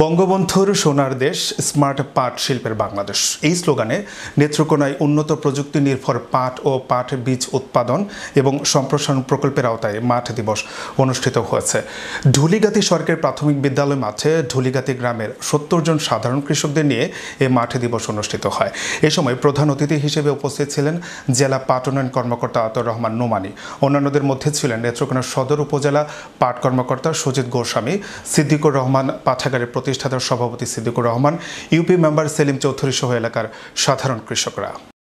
বঙ্গবন্ধুর সোনার দেশ স্মার্ট পাট শিল্পের বাংলাদেশ এই স্লোগানে নেত্রকোনায় উন্নত প্রযুক্তি নির্ভর পাট ও পাট বীজ উৎপাদন এবং সম্প্রসারণ প্রকল্পের আওতায় মাঠ দিবস অনুষ্ঠিত হয়েছে ঢুলিগাতি সরকারের প্রাথমিক বিদ্যালয় মাঠে ঢুলিগাতি গ্রামের সত্তর জন সাধারণ কৃষকদের নিয়ে এ মাঠ দিবস অনুষ্ঠিত হয় এ সময় প্রধান অতিথি হিসেবে উপস্থিত ছিলেন জেলা পাট উন্নয়ন কর্মকর্তা আতর রহমান নোমানি অন্যান্যদের মধ্যে ছিলেন নেত্রকোনা সদর উপজেলা পাট কর্মকর্তা সুজিত গোস্বামী সিদ্দিকুর রহমান পাঠাগারের প্রতিষ্ঠাতার সভাপতি সিদ্দিকুর রহমান ইউপি মেম্বার সেলিম চৌধুরী সহ এলাকার সাধারণ কৃষকরা